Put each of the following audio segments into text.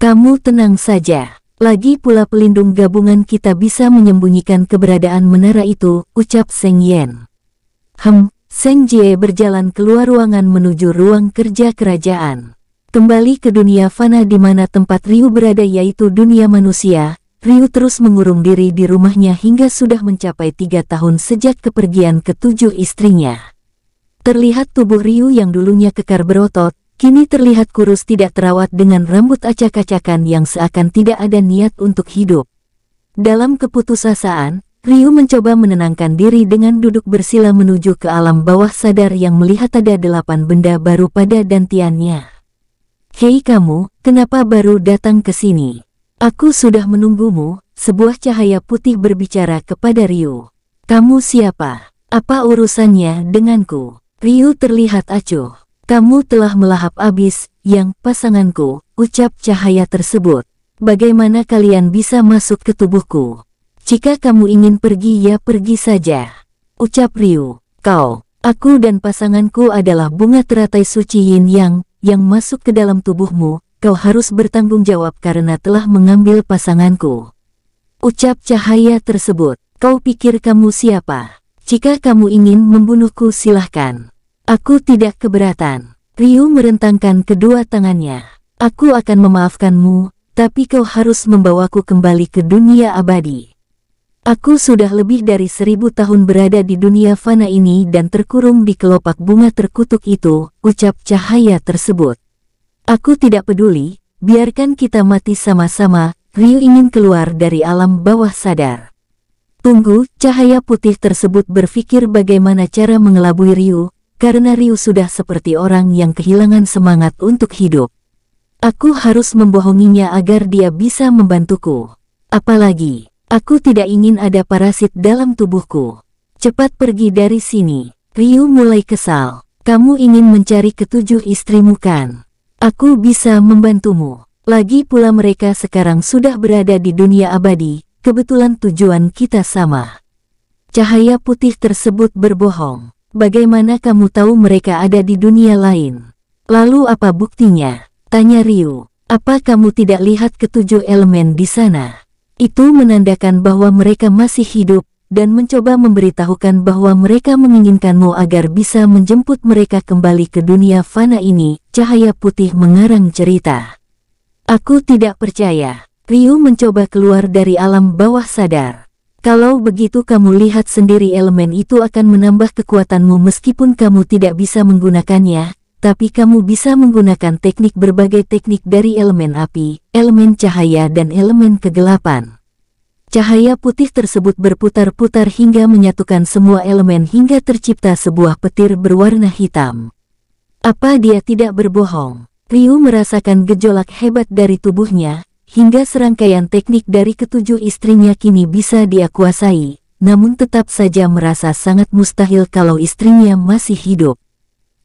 Kamu tenang saja. Lagi pula pelindung gabungan kita bisa menyembunyikan keberadaan menara itu, ucap Seng Yen. Hem, Seng Jie berjalan keluar ruangan menuju ruang kerja kerajaan. Kembali ke dunia fana di mana tempat Ryu berada yaitu dunia manusia, Ryu terus mengurung diri di rumahnya hingga sudah mencapai tiga tahun sejak kepergian ketujuh istrinya. Terlihat tubuh Ryu yang dulunya kekar berotot, kini terlihat kurus tidak terawat dengan rambut acak-acakan yang seakan tidak ada niat untuk hidup. Dalam keputusasaan, Ryu mencoba menenangkan diri dengan duduk bersila menuju ke alam bawah sadar yang melihat ada delapan benda baru pada dantiannya. Hei kamu, kenapa baru datang ke sini? Aku sudah menunggumu, sebuah cahaya putih berbicara kepada Ryu. Kamu siapa? Apa urusannya denganku? Ryu terlihat acuh. Kamu telah melahap abis, yang pasanganku, ucap cahaya tersebut. Bagaimana kalian bisa masuk ke tubuhku? Jika kamu ingin pergi ya pergi saja. Ucap Ryu, kau, aku dan pasanganku adalah bunga teratai suci yin yang, yang masuk ke dalam tubuhmu, kau harus bertanggung jawab karena telah mengambil pasanganku. Ucap cahaya tersebut, kau pikir kamu siapa? Jika kamu ingin membunuhku silahkan. Aku tidak keberatan. Ryu merentangkan kedua tangannya. Aku akan memaafkanmu, tapi kau harus membawaku kembali ke dunia abadi. Aku sudah lebih dari seribu tahun berada di dunia fana ini dan terkurung di kelopak bunga terkutuk itu, ucap cahaya tersebut. Aku tidak peduli, biarkan kita mati sama-sama, Ryu ingin keluar dari alam bawah sadar. Tunggu, cahaya putih tersebut berpikir bagaimana cara mengelabui Ryu, karena Ryu sudah seperti orang yang kehilangan semangat untuk hidup. Aku harus membohonginya agar dia bisa membantuku. Apalagi, aku tidak ingin ada parasit dalam tubuhku. Cepat pergi dari sini. Ryu mulai kesal. Kamu ingin mencari ketujuh istrimu kan? Aku bisa membantumu. Lagi pula mereka sekarang sudah berada di dunia abadi, kebetulan tujuan kita sama. Cahaya putih tersebut berbohong. Bagaimana kamu tahu mereka ada di dunia lain? Lalu apa buktinya? Tanya Ryu. Apa kamu tidak lihat ketujuh elemen di sana? Itu menandakan bahwa mereka masih hidup, dan mencoba memberitahukan bahwa mereka menginginkanmu agar bisa menjemput mereka kembali ke dunia fana ini, cahaya putih mengarang cerita. Aku tidak percaya. Ryu mencoba keluar dari alam bawah sadar. Kalau begitu kamu lihat sendiri elemen itu akan menambah kekuatanmu meskipun kamu tidak bisa menggunakannya, tapi kamu bisa menggunakan teknik berbagai teknik dari elemen api, elemen cahaya dan elemen kegelapan. Cahaya putih tersebut berputar-putar hingga menyatukan semua elemen hingga tercipta sebuah petir berwarna hitam. Apa dia tidak berbohong? Ryu merasakan gejolak hebat dari tubuhnya, hingga serangkaian teknik dari ketujuh istrinya kini bisa dia namun tetap saja merasa sangat mustahil kalau istrinya masih hidup.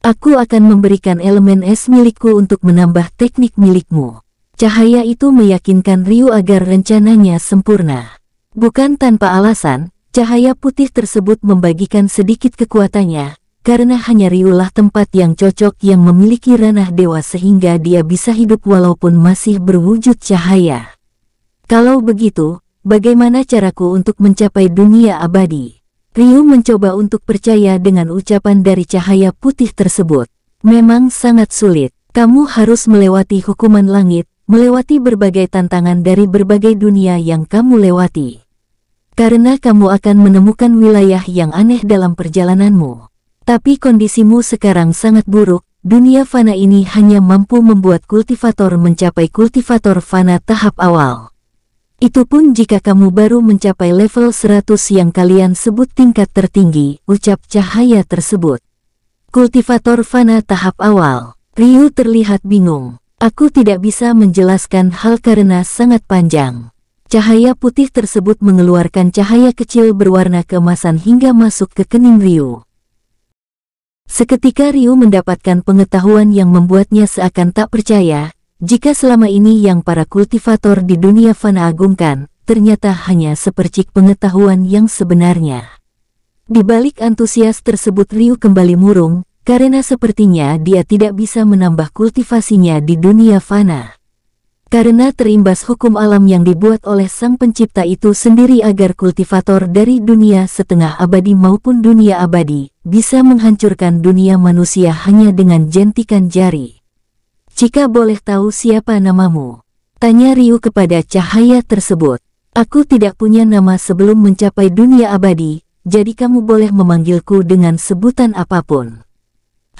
Aku akan memberikan elemen es milikku untuk menambah teknik milikmu. Cahaya itu meyakinkan Ryu agar rencananya sempurna. Bukan tanpa alasan, cahaya putih tersebut membagikan sedikit kekuatannya, karena hanya Riulah tempat yang cocok yang memiliki ranah dewa sehingga dia bisa hidup walaupun masih berwujud cahaya. Kalau begitu, bagaimana caraku untuk mencapai dunia abadi? Ryu mencoba untuk percaya dengan ucapan dari cahaya putih tersebut. Memang sangat sulit. Kamu harus melewati hukuman langit, melewati berbagai tantangan dari berbagai dunia yang kamu lewati karena kamu akan menemukan wilayah yang aneh dalam perjalananmu. Tapi kondisimu sekarang sangat buruk, dunia fana ini hanya mampu membuat kultivator mencapai kultivator fana tahap awal. Itu pun jika kamu baru mencapai level 100 yang kalian sebut tingkat tertinggi, ucap cahaya tersebut. Kultivator Fana tahap awal. Ryu terlihat bingung. Aku tidak bisa menjelaskan hal karena sangat panjang. Cahaya putih tersebut mengeluarkan cahaya kecil berwarna keemasan hingga masuk ke kening Ryu. Seketika Ryu mendapatkan pengetahuan yang membuatnya seakan tak percaya, jika selama ini yang para kultivator di dunia fana agungkan, ternyata hanya sepercik pengetahuan yang sebenarnya. Di balik antusias tersebut Ryu kembali murung, karena sepertinya dia tidak bisa menambah kultivasinya di dunia fana. Karena terimbas hukum alam yang dibuat oleh sang pencipta itu sendiri agar kultivator dari dunia setengah abadi maupun dunia abadi, bisa menghancurkan dunia manusia hanya dengan jentikan jari. Jika boleh tahu siapa namamu? Tanya Ryu kepada cahaya tersebut. Aku tidak punya nama sebelum mencapai dunia abadi, jadi kamu boleh memanggilku dengan sebutan apapun.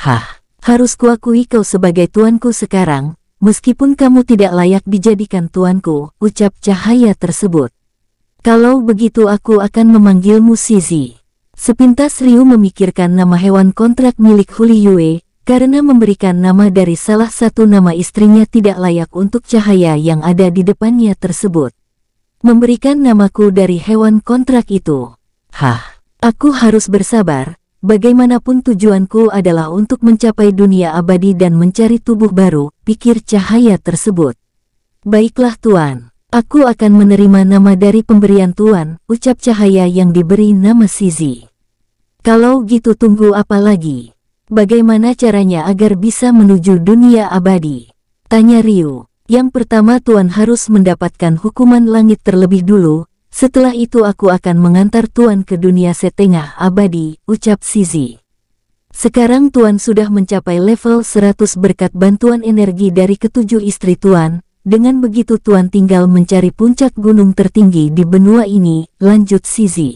Hah, harus kuakui kau sebagai tuanku sekarang, meskipun kamu tidak layak dijadikan tuanku, ucap cahaya tersebut. Kalau begitu aku akan memanggilmu Sizi. Sepintas Ryu memikirkan nama hewan kontrak milik Huli Yue, karena memberikan nama dari salah satu nama istrinya tidak layak untuk cahaya yang ada di depannya tersebut. Memberikan namaku dari hewan kontrak itu. Hah, aku harus bersabar, bagaimanapun tujuanku adalah untuk mencapai dunia abadi dan mencari tubuh baru, pikir cahaya tersebut. Baiklah Tuan. Aku akan menerima nama dari pemberian Tuan, ucap cahaya yang diberi nama Sizi. Kalau gitu tunggu apa lagi? Bagaimana caranya agar bisa menuju dunia abadi? Tanya Ryu. Yang pertama Tuan harus mendapatkan hukuman langit terlebih dulu, setelah itu aku akan mengantar Tuan ke dunia setengah abadi, ucap Sizi. Sekarang Tuan sudah mencapai level 100 berkat bantuan energi dari ketujuh istri Tuan, dengan begitu Tuan tinggal mencari puncak gunung tertinggi di benua ini, lanjut Sizi.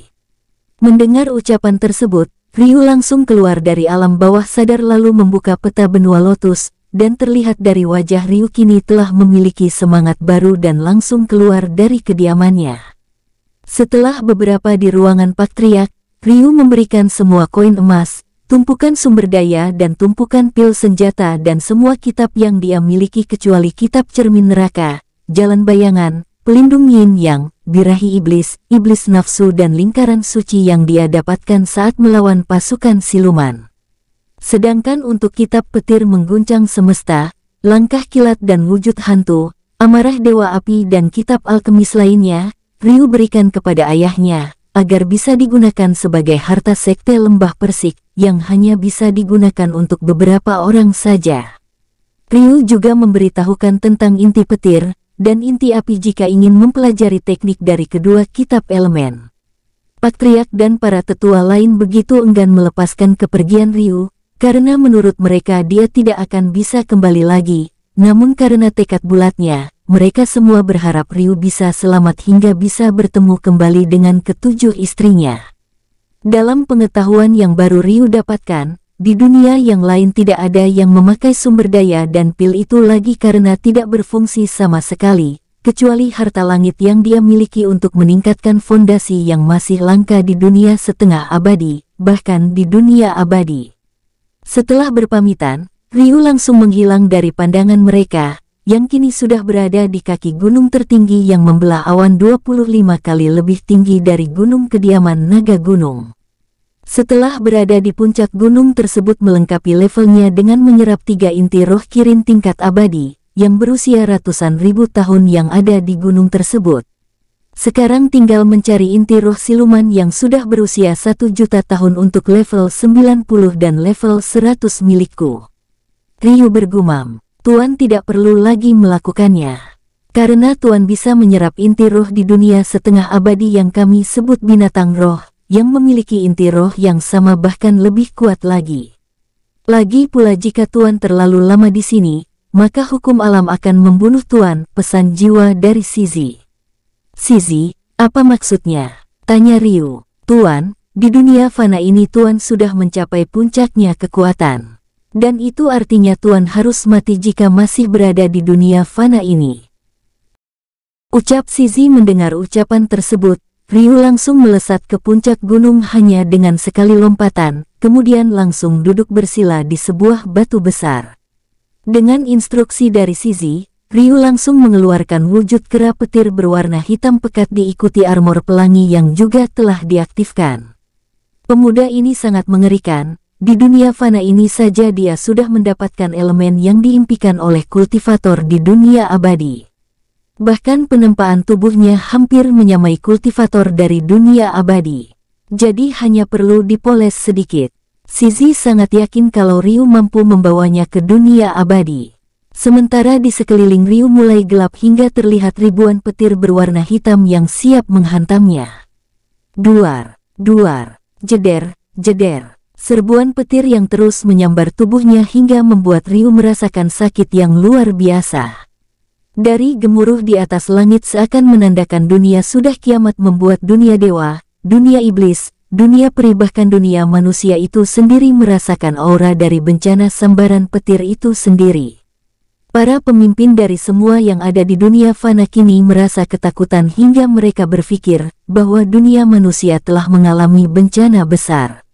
Mendengar ucapan tersebut, Ryu langsung keluar dari alam bawah sadar lalu membuka peta benua lotus, dan terlihat dari wajah Ryu kini telah memiliki semangat baru dan langsung keluar dari kediamannya. Setelah beberapa di ruangan Patriak, Ryu memberikan semua koin emas, tumpukan sumber daya dan tumpukan pil senjata dan semua kitab yang dia miliki kecuali kitab cermin neraka, jalan bayangan, pelindung yin yang, birahi iblis, iblis nafsu dan lingkaran suci yang dia dapatkan saat melawan pasukan siluman. Sedangkan untuk kitab petir mengguncang semesta, langkah kilat dan wujud hantu, amarah dewa api dan kitab alkemis lainnya, Ryu berikan kepada ayahnya, agar bisa digunakan sebagai harta sekte lembah persik, yang hanya bisa digunakan untuk beberapa orang saja. Ryu juga memberitahukan tentang inti petir dan inti api jika ingin mempelajari teknik dari kedua kitab elemen. Patriak dan para tetua lain begitu enggan melepaskan kepergian Ryu, karena menurut mereka dia tidak akan bisa kembali lagi, namun karena tekad bulatnya, mereka semua berharap Ryu bisa selamat hingga bisa bertemu kembali dengan ketujuh istrinya. Dalam pengetahuan yang baru Ryu dapatkan, di dunia yang lain tidak ada yang memakai sumber daya dan pil itu lagi karena tidak berfungsi sama sekali, kecuali harta langit yang dia miliki untuk meningkatkan fondasi yang masih langka di dunia setengah abadi, bahkan di dunia abadi. Setelah berpamitan, Ryu langsung menghilang dari pandangan mereka, yang kini sudah berada di kaki gunung tertinggi yang membelah awan 25 kali lebih tinggi dari gunung kediaman Naga Gunung. Setelah berada di puncak gunung tersebut melengkapi levelnya dengan menyerap tiga inti roh kirin tingkat abadi, yang berusia ratusan ribu tahun yang ada di gunung tersebut. Sekarang tinggal mencari inti roh siluman yang sudah berusia satu juta tahun untuk level 90 dan level 100 milikku. Ryu bergumam. Tuan tidak perlu lagi melakukannya. Karena Tuan bisa menyerap inti roh di dunia setengah abadi yang kami sebut binatang roh, yang memiliki inti roh yang sama bahkan lebih kuat lagi. Lagi pula jika Tuan terlalu lama di sini, maka hukum alam akan membunuh Tuan, pesan jiwa dari Sizi. Sizi, apa maksudnya? Tanya Ryu. Tuan, di dunia fana ini Tuan sudah mencapai puncaknya kekuatan dan itu artinya Tuan harus mati jika masih berada di dunia fana ini. Ucap Sizi mendengar ucapan tersebut, Ryu langsung melesat ke puncak gunung hanya dengan sekali lompatan, kemudian langsung duduk bersila di sebuah batu besar. Dengan instruksi dari Sizi, Ryu langsung mengeluarkan wujud kera petir berwarna hitam pekat diikuti armor pelangi yang juga telah diaktifkan. Pemuda ini sangat mengerikan, di dunia fana ini saja dia sudah mendapatkan elemen yang diimpikan oleh kultivator di dunia abadi. Bahkan penempaan tubuhnya hampir menyamai kultivator dari dunia abadi. Jadi hanya perlu dipoles sedikit. Sizi sangat yakin kalau Ryu mampu membawanya ke dunia abadi. Sementara di sekeliling Ryu mulai gelap hingga terlihat ribuan petir berwarna hitam yang siap menghantamnya. Duar, duar, jeder, jeder. Serbuan petir yang terus menyambar tubuhnya hingga membuat Ryu merasakan sakit yang luar biasa. Dari gemuruh di atas langit seakan menandakan dunia sudah kiamat membuat dunia dewa, dunia iblis, dunia peri bahkan dunia manusia itu sendiri merasakan aura dari bencana sambaran petir itu sendiri. Para pemimpin dari semua yang ada di dunia fana kini merasa ketakutan hingga mereka berpikir bahwa dunia manusia telah mengalami bencana besar.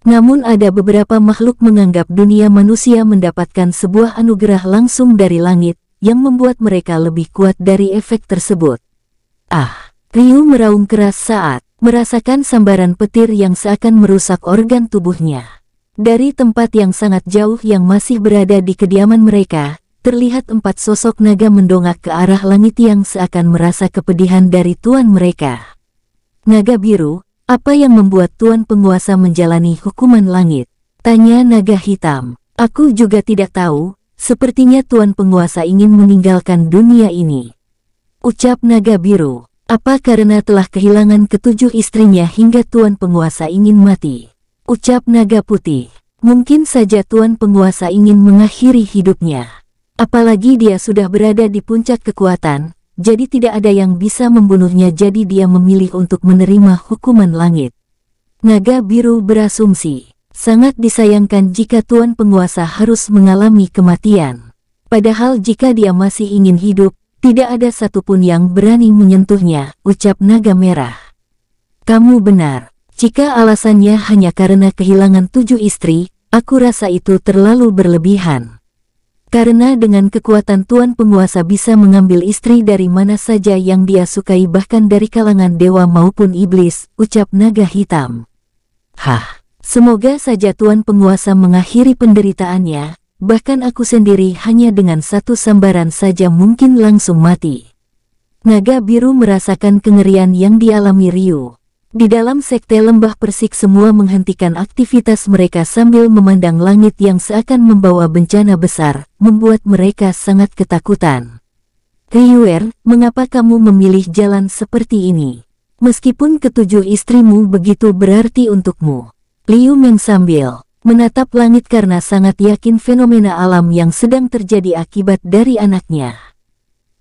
Namun ada beberapa makhluk menganggap dunia manusia mendapatkan sebuah anugerah langsung dari langit, yang membuat mereka lebih kuat dari efek tersebut. Ah, Ryu meraung keras saat merasakan sambaran petir yang seakan merusak organ tubuhnya. Dari tempat yang sangat jauh yang masih berada di kediaman mereka, terlihat empat sosok naga mendongak ke arah langit yang seakan merasa kepedihan dari tuan mereka. Naga biru, apa yang membuat Tuan Penguasa menjalani hukuman langit? Tanya naga hitam. Aku juga tidak tahu, sepertinya Tuan Penguasa ingin meninggalkan dunia ini. Ucap naga biru. Apa karena telah kehilangan ketujuh istrinya hingga Tuan Penguasa ingin mati? Ucap naga putih. Mungkin saja Tuan Penguasa ingin mengakhiri hidupnya. Apalagi dia sudah berada di puncak kekuatan, jadi tidak ada yang bisa membunuhnya jadi dia memilih untuk menerima hukuman langit. Naga biru berasumsi, sangat disayangkan jika Tuan Penguasa harus mengalami kematian. Padahal jika dia masih ingin hidup, tidak ada satupun yang berani menyentuhnya, ucap naga merah. Kamu benar, jika alasannya hanya karena kehilangan tujuh istri, aku rasa itu terlalu berlebihan. Karena dengan kekuatan Tuan Penguasa bisa mengambil istri dari mana saja yang dia sukai bahkan dari kalangan dewa maupun iblis, ucap naga hitam. Hah, semoga saja Tuan Penguasa mengakhiri penderitaannya, bahkan aku sendiri hanya dengan satu sambaran saja mungkin langsung mati. Naga biru merasakan kengerian yang dialami Ryu. Di dalam sekte lembah persik semua menghentikan aktivitas mereka sambil memandang langit yang seakan membawa bencana besar, membuat mereka sangat ketakutan. Ryuer, mengapa kamu memilih jalan seperti ini? Meskipun ketujuh istrimu begitu berarti untukmu. Liu Meng sambil menatap langit karena sangat yakin fenomena alam yang sedang terjadi akibat dari anaknya.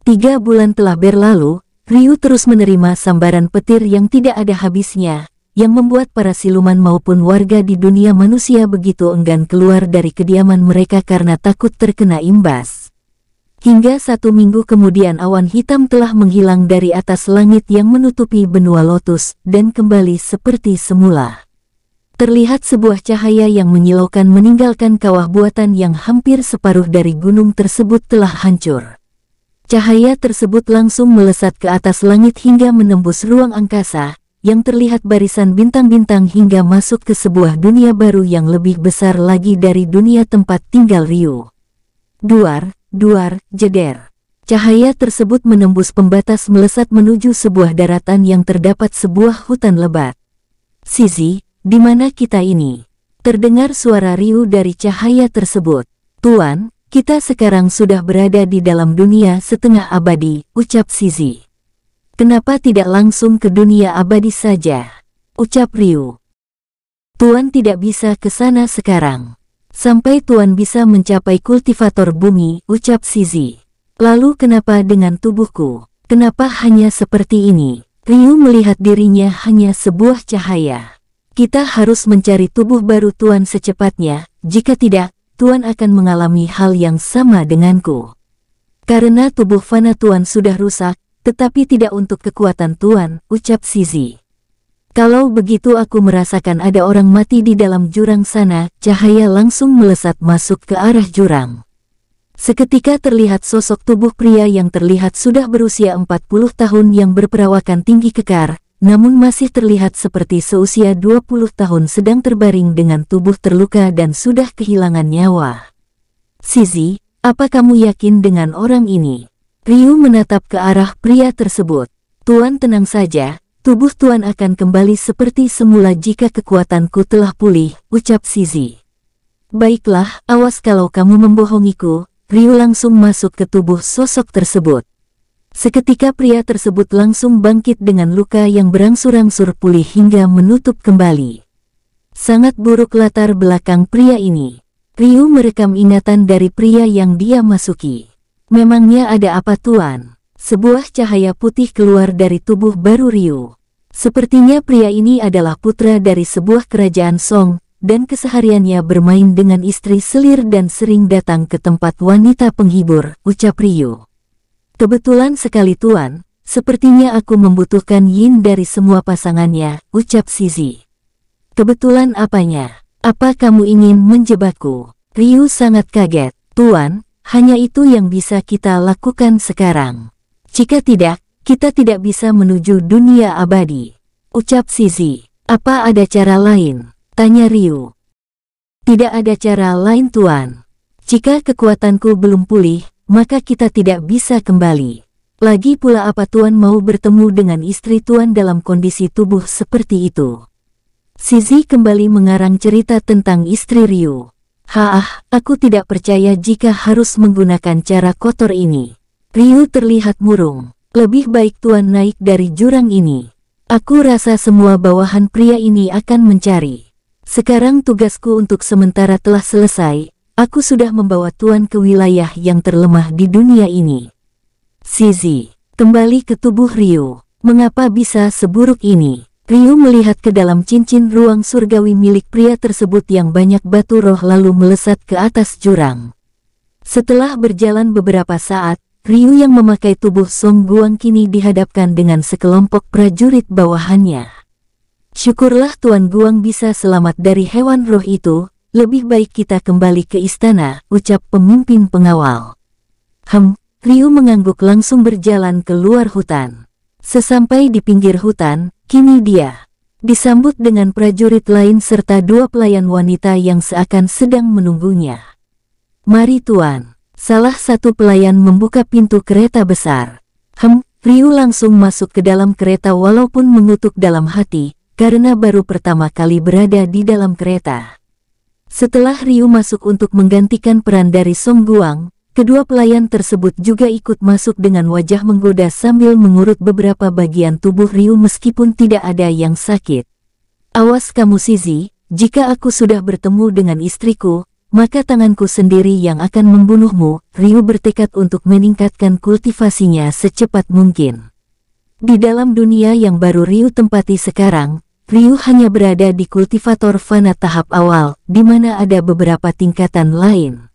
Tiga bulan telah berlalu, Ryu terus menerima sambaran petir yang tidak ada habisnya, yang membuat para siluman maupun warga di dunia manusia begitu enggan keluar dari kediaman mereka karena takut terkena imbas. Hingga satu minggu kemudian awan hitam telah menghilang dari atas langit yang menutupi benua lotus dan kembali seperti semula. Terlihat sebuah cahaya yang menyilaukan meninggalkan kawah buatan yang hampir separuh dari gunung tersebut telah hancur. Cahaya tersebut langsung melesat ke atas langit hingga menembus ruang angkasa, yang terlihat barisan bintang-bintang hingga masuk ke sebuah dunia baru yang lebih besar lagi dari dunia tempat tinggal Ryu. Duar, duar, jeder. Cahaya tersebut menembus pembatas melesat menuju sebuah daratan yang terdapat sebuah hutan lebat. Sizi, di mana kita ini? Terdengar suara Ryu dari cahaya tersebut. Tuan, kita sekarang sudah berada di dalam dunia setengah abadi, ucap Sizi. Kenapa tidak langsung ke dunia abadi saja? Ucap Ryu. Tuan tidak bisa ke sana sekarang. Sampai Tuan bisa mencapai kultivator bumi, ucap Sizi. Lalu kenapa dengan tubuhku? Kenapa hanya seperti ini? Ryu melihat dirinya hanya sebuah cahaya. Kita harus mencari tubuh baru Tuan secepatnya, jika tidak, Tuan akan mengalami hal yang sama denganku. Karena tubuh fana Tuan sudah rusak, tetapi tidak untuk kekuatan Tuan, ucap Sizi. Kalau begitu aku merasakan ada orang mati di dalam jurang sana, cahaya langsung melesat masuk ke arah jurang. Seketika terlihat sosok tubuh pria yang terlihat sudah berusia 40 tahun yang berperawakan tinggi kekar, namun masih terlihat seperti seusia 20 tahun sedang terbaring dengan tubuh terluka dan sudah kehilangan nyawa. Sizi, apa kamu yakin dengan orang ini? Ryu menatap ke arah pria tersebut. Tuan tenang saja, tubuh Tuan akan kembali seperti semula jika kekuatanku telah pulih, ucap Sizi. Baiklah, awas kalau kamu membohongiku, Ryu langsung masuk ke tubuh sosok tersebut. Seketika pria tersebut langsung bangkit dengan luka yang berangsur-angsur pulih hingga menutup kembali. Sangat buruk latar belakang pria ini. Ryu merekam ingatan dari pria yang dia masuki. Memangnya ada apa tuan? Sebuah cahaya putih keluar dari tubuh baru Ryu. Sepertinya pria ini adalah putra dari sebuah kerajaan Song, dan kesehariannya bermain dengan istri selir dan sering datang ke tempat wanita penghibur, ucap Ryu. Kebetulan sekali Tuan, sepertinya aku membutuhkan Yin dari semua pasangannya, ucap Sizi. Kebetulan apanya? Apa kamu ingin menjebakku? Ryu sangat kaget. Tuan, hanya itu yang bisa kita lakukan sekarang. Jika tidak, kita tidak bisa menuju dunia abadi. Ucap Sizi. Apa ada cara lain? Tanya Ryu. Tidak ada cara lain Tuan. Jika kekuatanku belum pulih, maka kita tidak bisa kembali. Lagi pula apa Tuan mau bertemu dengan istri Tuan dalam kondisi tubuh seperti itu? Sizi kembali mengarang cerita tentang istri Ryu. Haah, aku tidak percaya jika harus menggunakan cara kotor ini. Ryu terlihat murung. Lebih baik Tuan naik dari jurang ini. Aku rasa semua bawahan pria ini akan mencari. Sekarang tugasku untuk sementara telah selesai, Aku sudah membawa Tuan ke wilayah yang terlemah di dunia ini. Sizi, kembali ke tubuh Ryu. Mengapa bisa seburuk ini? Ryu melihat ke dalam cincin ruang surgawi milik pria tersebut yang banyak batu roh lalu melesat ke atas jurang. Setelah berjalan beberapa saat, Ryu yang memakai tubuh Song Guang kini dihadapkan dengan sekelompok prajurit bawahannya. Syukurlah Tuan Guang bisa selamat dari hewan roh itu, lebih baik kita kembali ke istana, ucap pemimpin pengawal. Hem, Ryu mengangguk langsung berjalan keluar hutan. Sesampai di pinggir hutan, kini dia disambut dengan prajurit lain serta dua pelayan wanita yang seakan sedang menunggunya. Mari tuan, salah satu pelayan membuka pintu kereta besar. Hem, Ryu langsung masuk ke dalam kereta walaupun mengutuk dalam hati, karena baru pertama kali berada di dalam kereta. Setelah Ryu masuk untuk menggantikan peran dari Song Guang, kedua pelayan tersebut juga ikut masuk dengan wajah menggoda sambil mengurut beberapa bagian tubuh Ryu meskipun tidak ada yang sakit. Awas kamu Sizi, jika aku sudah bertemu dengan istriku, maka tanganku sendiri yang akan membunuhmu, Ryu bertekad untuk meningkatkan kultivasinya secepat mungkin. Di dalam dunia yang baru Ryu tempati sekarang, Ryu hanya berada di kultivator fana tahap awal, di mana ada beberapa tingkatan lain.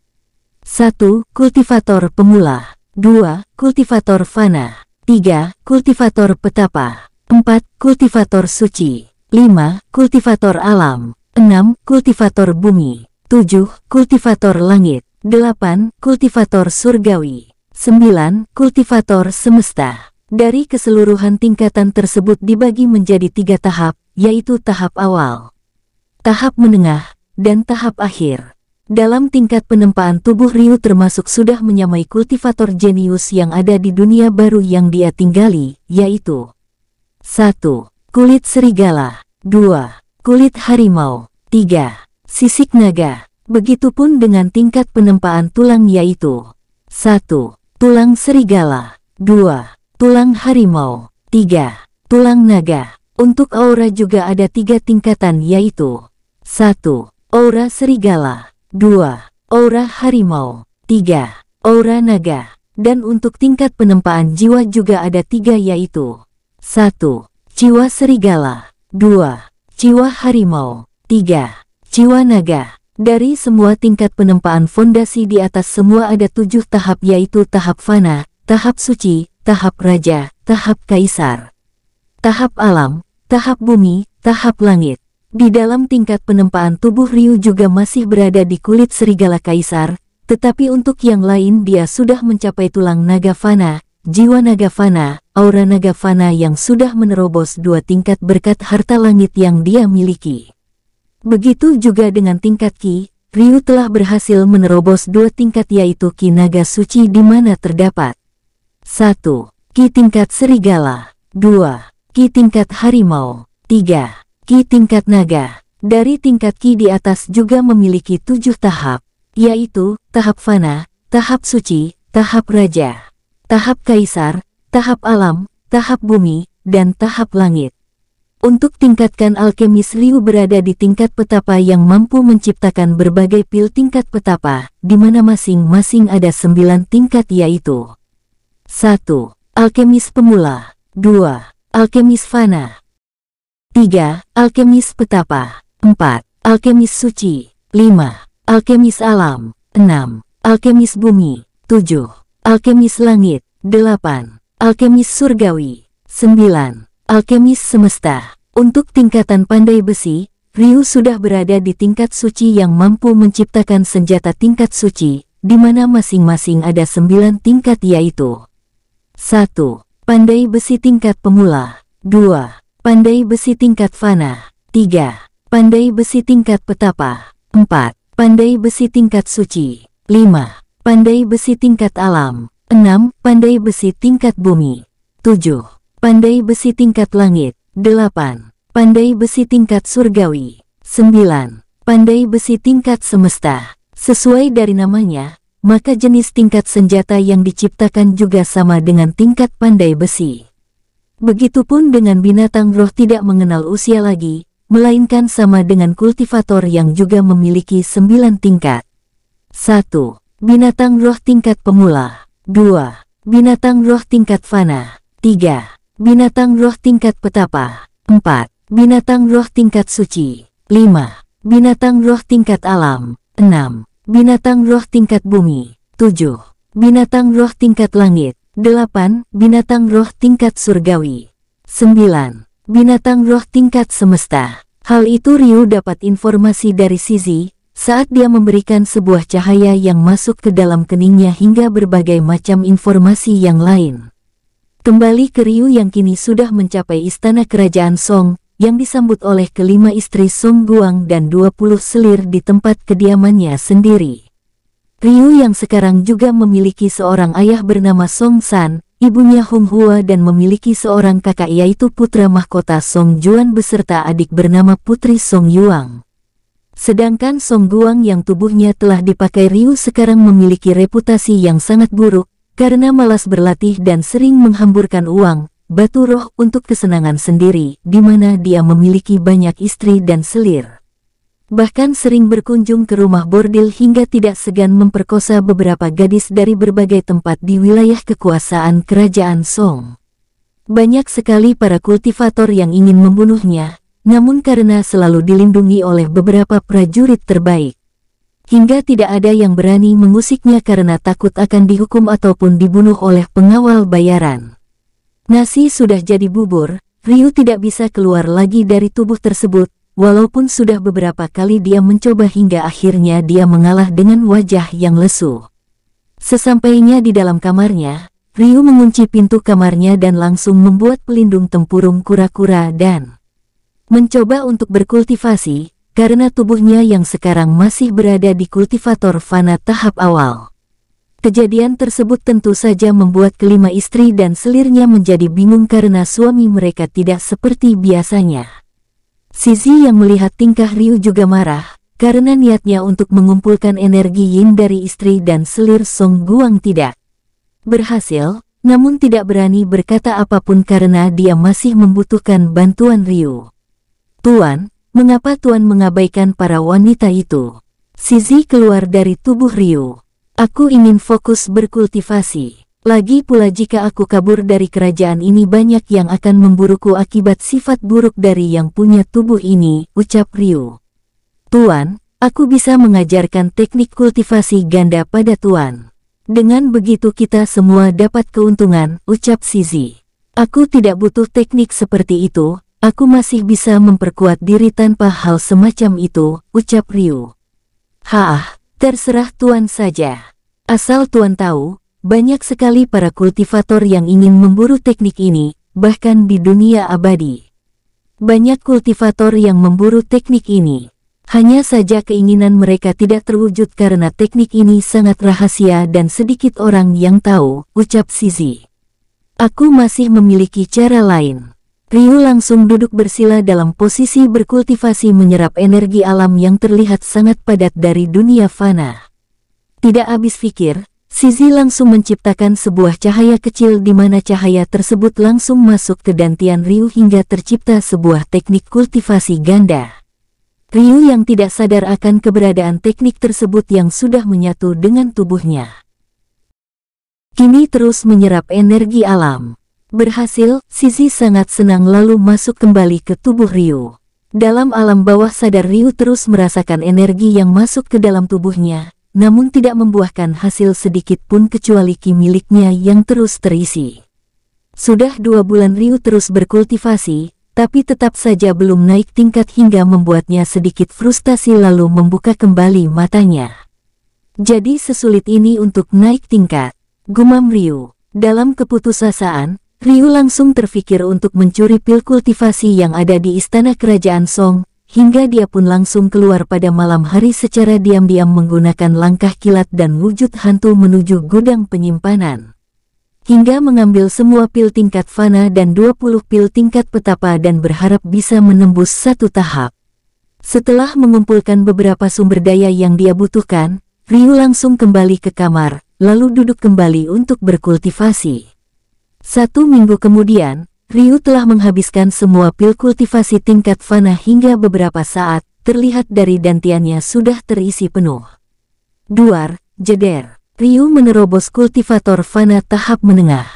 1. Kultivator pemula 2. Kultivator fana 3. Kultivator petapa 4. Kultivator suci 5. Kultivator alam 6. Kultivator bumi 7. Kultivator langit 8. Kultivator surgawi 9. Kultivator semesta dari keseluruhan tingkatan tersebut dibagi menjadi tiga tahap, yaitu tahap awal, tahap menengah, dan tahap akhir. Dalam tingkat penempaan tubuh Ryu termasuk sudah menyamai kultivator jenius yang ada di dunia baru yang dia tinggali, yaitu 1. Kulit serigala 2. Kulit harimau 3. Sisik naga Begitupun dengan tingkat penempaan tulang yaitu 1. Tulang serigala 2. Tulang harimau 3. Tulang naga untuk aura juga ada tiga tingkatan yaitu 1. Aura serigala 2. Aura harimau 3. Aura naga Dan untuk tingkat penempaan jiwa juga ada tiga yaitu 1. Jiwa serigala 2. Jiwa harimau 3. Jiwa naga dari semua tingkat penempaan fondasi di atas semua ada tujuh tahap yaitu tahap fana, tahap suci, tahap raja, tahap kaisar, tahap alam, tahap bumi, tahap langit. Di dalam tingkat penempaan tubuh Ryu juga masih berada di kulit serigala kaisar, tetapi untuk yang lain dia sudah mencapai tulang naga fana, jiwa naga fana, aura naga fana yang sudah menerobos dua tingkat berkat harta langit yang dia miliki. Begitu juga dengan tingkat Ki, Ryu telah berhasil menerobos dua tingkat yaitu Ki Naga Suci di mana terdapat 1. Ki tingkat serigala 2. Ki tingkat harimau. 3. Ki tingkat naga. Dari tingkat Ki di atas juga memiliki tujuh tahap, yaitu tahap fana, tahap suci, tahap raja, tahap kaisar, tahap alam, tahap bumi, dan tahap langit. Untuk tingkatkan alkemis Liu berada di tingkat petapa yang mampu menciptakan berbagai pil tingkat petapa, di mana masing-masing ada sembilan tingkat yaitu 1. Alkemis pemula 2. Alkemis Fana 3. Alkemis Petapa 4. Alkemis Suci 5. Alkemis Alam 6. Alkemis Bumi 7. Alkemis Langit 8. Alkemis Surgawi 9. Alkemis Semesta Untuk tingkatan pandai besi, Ryu sudah berada di tingkat suci yang mampu menciptakan senjata tingkat suci, di mana masing-masing ada sembilan tingkat yaitu 1. Pandai besi tingkat pemula. 2. Pandai besi tingkat fana. 3. Pandai besi tingkat petapa. 4. Pandai besi tingkat suci. 5. Pandai besi tingkat alam. 6. Pandai besi tingkat bumi. 7. Pandai besi tingkat langit. 8. Pandai besi tingkat surgawi. 9. Pandai besi tingkat semesta. Sesuai dari namanya, maka jenis tingkat senjata yang diciptakan juga sama dengan tingkat pandai besi. Begitupun dengan binatang roh tidak mengenal usia lagi, melainkan sama dengan kultivator yang juga memiliki sembilan tingkat. 1. Binatang roh tingkat pemula 2. Binatang roh tingkat fana 3. Binatang roh tingkat petapa 4. Binatang roh tingkat suci 5. Binatang roh tingkat alam 6. Binatang roh tingkat bumi. 7. Binatang roh tingkat langit. 8. Binatang roh tingkat surgawi. 9. Binatang roh tingkat semesta. Hal itu Ryu dapat informasi dari Sizi saat dia memberikan sebuah cahaya yang masuk ke dalam keningnya hingga berbagai macam informasi yang lain. Kembali ke Ryu yang kini sudah mencapai istana kerajaan Song, yang disambut oleh kelima istri Song Guang dan 20 selir di tempat kediamannya sendiri. Ryu yang sekarang juga memiliki seorang ayah bernama Song San, ibunya Hong Hua dan memiliki seorang kakak yaitu putra mahkota Song Juan beserta adik bernama Putri Song Yuang. Sedangkan Song Guang yang tubuhnya telah dipakai Ryu sekarang memiliki reputasi yang sangat buruk, karena malas berlatih dan sering menghamburkan uang, batu roh untuk kesenangan sendiri di mana dia memiliki banyak istri dan selir. Bahkan sering berkunjung ke rumah bordil hingga tidak segan memperkosa beberapa gadis dari berbagai tempat di wilayah kekuasaan kerajaan Song. Banyak sekali para kultivator yang ingin membunuhnya, namun karena selalu dilindungi oleh beberapa prajurit terbaik, hingga tidak ada yang berani mengusiknya karena takut akan dihukum ataupun dibunuh oleh pengawal bayaran. Nasi sudah jadi bubur, Ryu tidak bisa keluar lagi dari tubuh tersebut, walaupun sudah beberapa kali dia mencoba hingga akhirnya dia mengalah dengan wajah yang lesu. Sesampainya di dalam kamarnya, Ryu mengunci pintu kamarnya dan langsung membuat pelindung tempurung kura-kura dan mencoba untuk berkultivasi, karena tubuhnya yang sekarang masih berada di kultivator fana tahap awal. Kejadian tersebut tentu saja membuat kelima istri dan selirnya menjadi bingung karena suami mereka tidak seperti biasanya. Sisi yang melihat tingkah Ryu juga marah, karena niatnya untuk mengumpulkan energi Yin dari istri dan selir Song Guang tidak berhasil, namun tidak berani berkata apapun karena dia masih membutuhkan bantuan Ryu. Tuan, mengapa Tuan mengabaikan para wanita itu? Sisi keluar dari tubuh Ryu. Aku ingin fokus berkultivasi. Lagi pula jika aku kabur dari kerajaan ini banyak yang akan memburuku akibat sifat buruk dari yang punya tubuh ini, ucap Ryu. Tuan, aku bisa mengajarkan teknik kultivasi ganda pada Tuan. Dengan begitu kita semua dapat keuntungan, ucap Sizi. Aku tidak butuh teknik seperti itu, aku masih bisa memperkuat diri tanpa hal semacam itu, ucap Ryu. Haah, Terserah Tuan saja. Asal Tuan tahu, banyak sekali para kultivator yang ingin memburu teknik ini, bahkan di dunia abadi. Banyak kultivator yang memburu teknik ini. Hanya saja keinginan mereka tidak terwujud karena teknik ini sangat rahasia dan sedikit orang yang tahu, ucap Sizi. Aku masih memiliki cara lain. Ryu langsung duduk bersila dalam posisi berkultivasi menyerap energi alam yang terlihat sangat padat dari dunia fana. Tidak habis pikir, Sizi langsung menciptakan sebuah cahaya kecil di mana cahaya tersebut langsung masuk ke dantian Ryu hingga tercipta sebuah teknik kultivasi ganda. Ryu yang tidak sadar akan keberadaan teknik tersebut yang sudah menyatu dengan tubuhnya. Kini terus menyerap energi alam. Berhasil, sizi sangat senang lalu masuk kembali ke tubuh Ryu. Dalam alam bawah sadar Ryu terus merasakan energi yang masuk ke dalam tubuhnya, namun tidak membuahkan hasil sedikit pun kecuali ki miliknya yang terus terisi. Sudah dua bulan Ryu terus berkultivasi, tapi tetap saja belum naik tingkat hingga membuatnya sedikit frustasi lalu membuka kembali matanya. Jadi sesulit ini untuk naik tingkat, gumam Ryu. Dalam keputusasaan, Ryu langsung terfikir untuk mencuri pil kultivasi yang ada di istana kerajaan Song, hingga dia pun langsung keluar pada malam hari secara diam-diam menggunakan langkah kilat dan wujud hantu menuju gudang penyimpanan. Hingga mengambil semua pil tingkat fana dan 20 pil tingkat petapa dan berharap bisa menembus satu tahap. Setelah mengumpulkan beberapa sumber daya yang dia butuhkan, Ryu langsung kembali ke kamar, lalu duduk kembali untuk berkultivasi. Satu minggu kemudian, Ryu telah menghabiskan semua pil kultivasi tingkat fana hingga beberapa saat, terlihat dari dantiannya sudah terisi penuh. Duar, jeder. Ryu menerobos kultivator fana tahap menengah.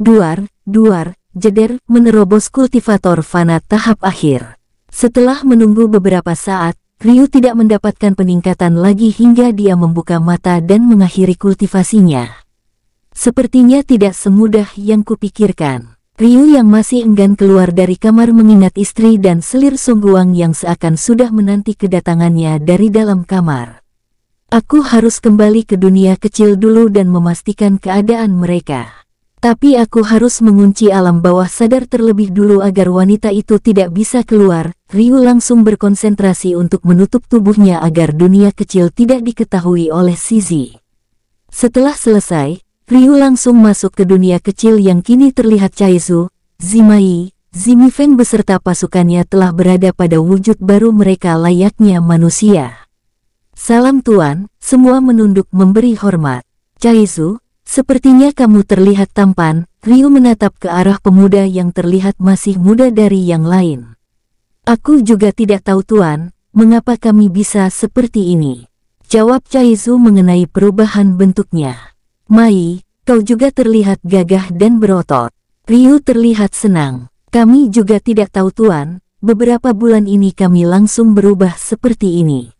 Duar, duar, jeder menerobos kultivator fana tahap akhir. Setelah menunggu beberapa saat, Ryu tidak mendapatkan peningkatan lagi hingga dia membuka mata dan mengakhiri kultivasinya. Sepertinya tidak semudah yang kupikirkan. Ryu yang masih enggan keluar dari kamar mengingat istri dan selir Songguang yang seakan sudah menanti kedatangannya dari dalam kamar. Aku harus kembali ke dunia kecil dulu dan memastikan keadaan mereka. Tapi aku harus mengunci alam bawah sadar terlebih dulu agar wanita itu tidak bisa keluar. Ryu langsung berkonsentrasi untuk menutup tubuhnya agar dunia kecil tidak diketahui oleh Sizi. Setelah selesai, Ryu langsung masuk ke dunia kecil yang kini terlihat Caizu, Zimai, Zimifeng beserta pasukannya telah berada pada wujud baru mereka layaknya manusia. Salam Tuan, semua menunduk memberi hormat. Caizu, sepertinya kamu terlihat tampan, Ryu menatap ke arah pemuda yang terlihat masih muda dari yang lain. Aku juga tidak tahu Tuan, mengapa kami bisa seperti ini? Jawab Caizu mengenai perubahan bentuknya. Mai, kau juga terlihat gagah dan berotot. Ryu terlihat senang. Kami juga tidak tahu tuan, beberapa bulan ini kami langsung berubah seperti ini.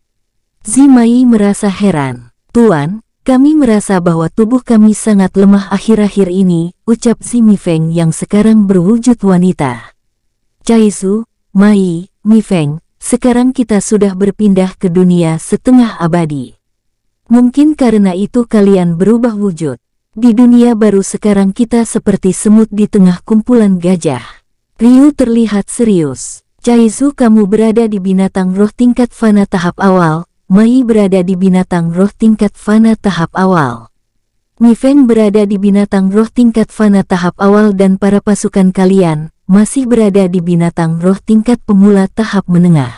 Zimai merasa heran. Tuan, kami merasa bahwa tubuh kami sangat lemah akhir-akhir ini, ucap Zimi Feng yang sekarang berwujud wanita. Su, Mai, Mi Feng, sekarang kita sudah berpindah ke dunia setengah abadi. Mungkin karena itu kalian berubah wujud. Di dunia baru sekarang kita seperti semut di tengah kumpulan gajah. Ryu terlihat serius. Caizu kamu berada di binatang roh tingkat fana tahap awal, Mei berada di binatang roh tingkat fana tahap awal. Mifeng berada di binatang roh tingkat fana tahap awal dan para pasukan kalian masih berada di binatang roh tingkat pemula tahap menengah.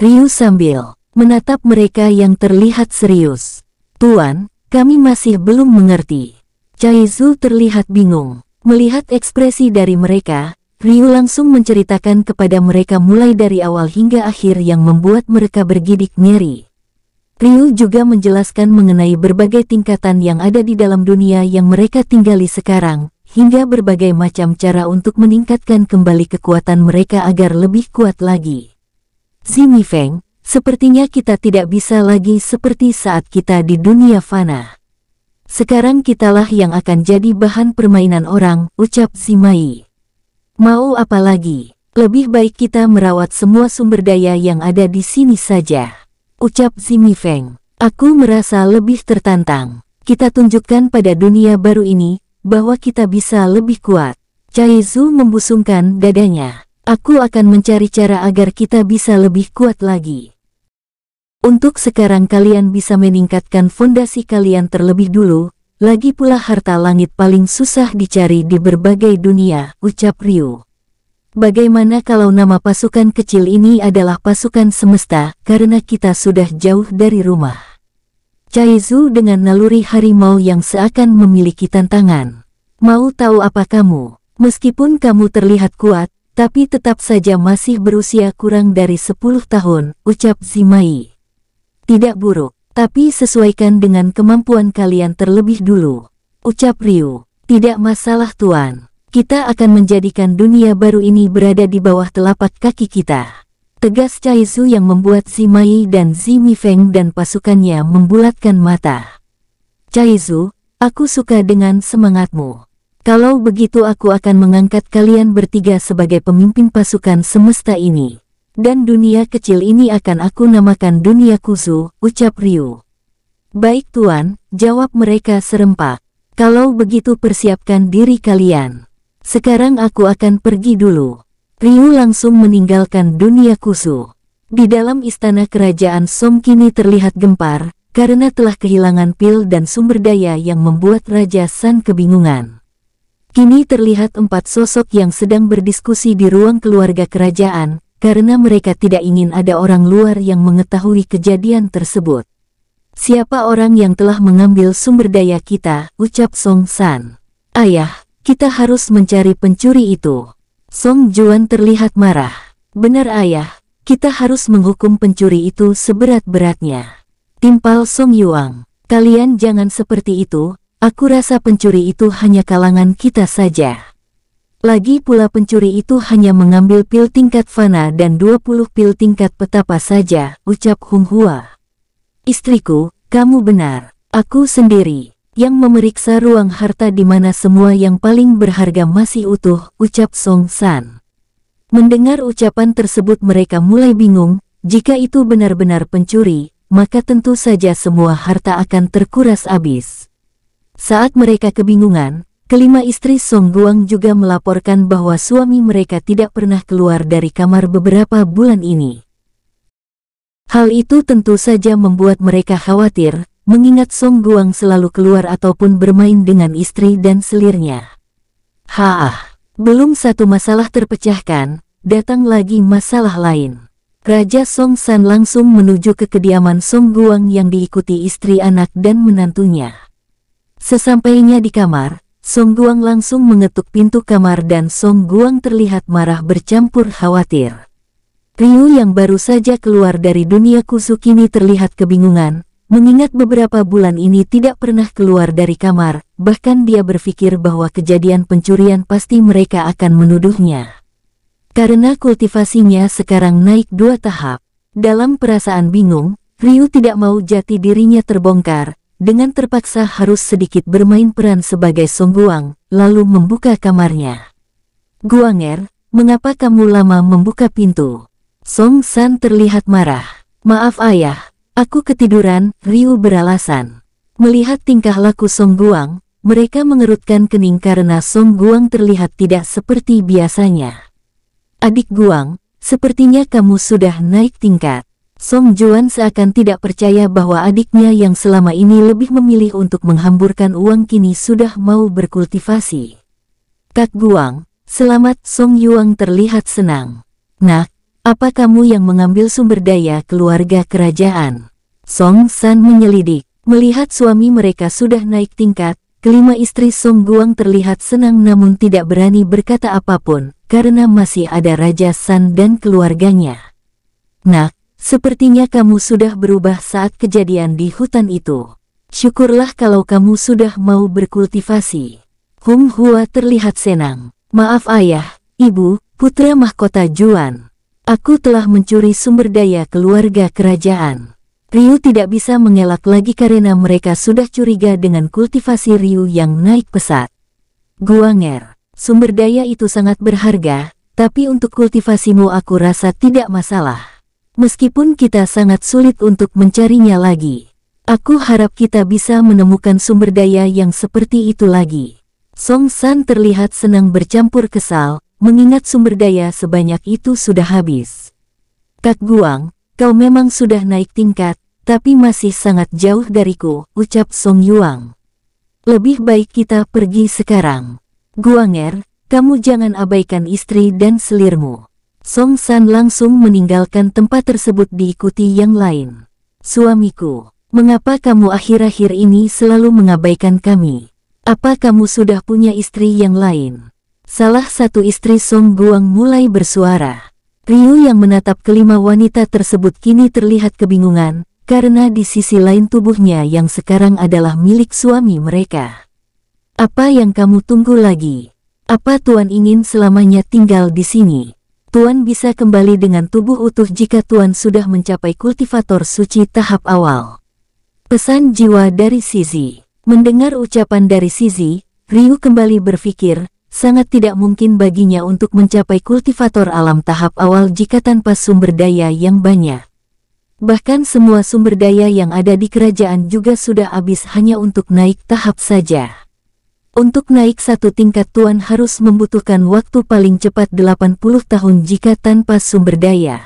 Ryu sambil menatap mereka yang terlihat serius. Tuan, kami masih belum mengerti. Cai Chaizu terlihat bingung. Melihat ekspresi dari mereka, Ryu langsung menceritakan kepada mereka mulai dari awal hingga akhir yang membuat mereka bergidik nyeri. Ryu juga menjelaskan mengenai berbagai tingkatan yang ada di dalam dunia yang mereka tinggali sekarang, hingga berbagai macam cara untuk meningkatkan kembali kekuatan mereka agar lebih kuat lagi. Zimifeng, Feng, Sepertinya kita tidak bisa lagi seperti saat kita di dunia fana. Sekarang kitalah yang akan jadi bahan permainan orang, ucap Simai. Mau apa lagi? Lebih baik kita merawat semua sumber daya yang ada di sini saja. Ucap Zimi Feng. Aku merasa lebih tertantang. Kita tunjukkan pada dunia baru ini, bahwa kita bisa lebih kuat. Cai Zu membusungkan dadanya. Aku akan mencari cara agar kita bisa lebih kuat lagi. Untuk sekarang kalian bisa meningkatkan fondasi kalian terlebih dulu, lagi pula harta langit paling susah dicari di berbagai dunia, ucap Ryu. Bagaimana kalau nama pasukan kecil ini adalah pasukan semesta, karena kita sudah jauh dari rumah. Chaizu dengan naluri harimau yang seakan memiliki tantangan. Mau tahu apa kamu? Meskipun kamu terlihat kuat, tapi tetap saja masih berusia kurang dari 10 tahun, ucap Zimai. Tidak buruk, tapi sesuaikan dengan kemampuan kalian terlebih dulu. Ucap Ryu, tidak masalah Tuan. Kita akan menjadikan dunia baru ini berada di bawah telapak kaki kita. Tegas Cai Su yang membuat Si Simai dan Mi Feng dan pasukannya membulatkan mata. Cai Su, aku suka dengan semangatmu. Kalau begitu aku akan mengangkat kalian bertiga sebagai pemimpin pasukan semesta ini. Dan dunia kecil ini akan aku namakan dunia kuzu, ucap Ryu. Baik tuan, jawab mereka serempak. Kalau begitu persiapkan diri kalian. Sekarang aku akan pergi dulu. Ryu langsung meninggalkan dunia Kuzu. Di dalam istana kerajaan Som kini terlihat gempar, karena telah kehilangan pil dan sumber daya yang membuat Raja San kebingungan. Kini terlihat empat sosok yang sedang berdiskusi di ruang keluarga kerajaan, karena mereka tidak ingin ada orang luar yang mengetahui kejadian tersebut. Siapa orang yang telah mengambil sumber daya kita, ucap Song San. Ayah, kita harus mencari pencuri itu. Song Juan terlihat marah. Benar ayah, kita harus menghukum pencuri itu seberat-beratnya. Timpal Song Yuang, kalian jangan seperti itu, aku rasa pencuri itu hanya kalangan kita saja. Lagi pula pencuri itu hanya mengambil pil tingkat fana dan 20 pil tingkat petapa saja, ucap Hung Hua. Istriku, kamu benar. Aku sendiri, yang memeriksa ruang harta di mana semua yang paling berharga masih utuh, ucap Song San. Mendengar ucapan tersebut mereka mulai bingung, jika itu benar-benar pencuri, maka tentu saja semua harta akan terkuras habis. Saat mereka kebingungan, Kelima istri Song Guang juga melaporkan bahwa suami mereka tidak pernah keluar dari kamar beberapa bulan ini. Hal itu tentu saja membuat mereka khawatir, mengingat Song Guang selalu keluar ataupun bermain dengan istri dan selirnya. Haah, belum satu masalah terpecahkan, datang lagi masalah lain. Raja Song San langsung menuju ke kediaman Song Guang yang diikuti istri anak dan menantunya. Sesampainya di kamar, Song Guang langsung mengetuk pintu kamar dan Song Guang terlihat marah bercampur khawatir. Ryu yang baru saja keluar dari dunia kusuk ini terlihat kebingungan, mengingat beberapa bulan ini tidak pernah keluar dari kamar, bahkan dia berpikir bahwa kejadian pencurian pasti mereka akan menuduhnya. Karena kultivasinya sekarang naik dua tahap. Dalam perasaan bingung, Ryu tidak mau jati dirinya terbongkar, dengan terpaksa harus sedikit bermain peran sebagai Song Guang, lalu membuka kamarnya. Guanger, mengapa kamu lama membuka pintu? Song San terlihat marah. Maaf ayah, aku ketiduran, Ryu beralasan. Melihat tingkah laku Song Guang, mereka mengerutkan kening karena Song Guang terlihat tidak seperti biasanya. Adik Guang, sepertinya kamu sudah naik tingkat. Song Juan seakan tidak percaya bahwa adiknya yang selama ini lebih memilih untuk menghamburkan uang kini sudah mau berkultivasi. Kak Guang, selamat Song Yuang terlihat senang. Nah, apa kamu yang mengambil sumber daya keluarga kerajaan? Song San menyelidik, melihat suami mereka sudah naik tingkat, kelima istri Song Guang terlihat senang namun tidak berani berkata apapun, karena masih ada Raja San dan keluarganya. Nah. Sepertinya kamu sudah berubah saat kejadian di hutan itu. Syukurlah kalau kamu sudah mau berkultivasi. Hum Hua terlihat senang. Maaf ayah, ibu, putra mahkota Juan. Aku telah mencuri sumber daya keluarga kerajaan. Ryu tidak bisa mengelak lagi karena mereka sudah curiga dengan kultivasi Ryu yang naik pesat. Guanger, sumber daya itu sangat berharga, tapi untuk kultivasimu aku rasa tidak masalah. Meskipun kita sangat sulit untuk mencarinya lagi, aku harap kita bisa menemukan sumber daya yang seperti itu lagi. Song San terlihat senang bercampur kesal, mengingat sumber daya sebanyak itu sudah habis. Kak Guang, kau memang sudah naik tingkat, tapi masih sangat jauh dariku, ucap Song Yuang. Lebih baik kita pergi sekarang. Guanger, kamu jangan abaikan istri dan selirmu. Song San langsung meninggalkan tempat tersebut diikuti yang lain. Suamiku, mengapa kamu akhir-akhir ini selalu mengabaikan kami? Apa kamu sudah punya istri yang lain? Salah satu istri Song Guang mulai bersuara. Ryu yang menatap kelima wanita tersebut kini terlihat kebingungan, karena di sisi lain tubuhnya yang sekarang adalah milik suami mereka. Apa yang kamu tunggu lagi? Apa Tuan ingin selamanya tinggal di sini? Tuan bisa kembali dengan tubuh utuh jika Tuan sudah mencapai kultivator suci tahap awal. Pesan jiwa dari Sizi Mendengar ucapan dari Sizi, Ryu kembali berpikir, sangat tidak mungkin baginya untuk mencapai kultivator alam tahap awal jika tanpa sumber daya yang banyak. Bahkan semua sumber daya yang ada di kerajaan juga sudah habis hanya untuk naik tahap saja. Untuk naik satu tingkat Tuan harus membutuhkan waktu paling cepat 80 tahun jika tanpa sumber daya.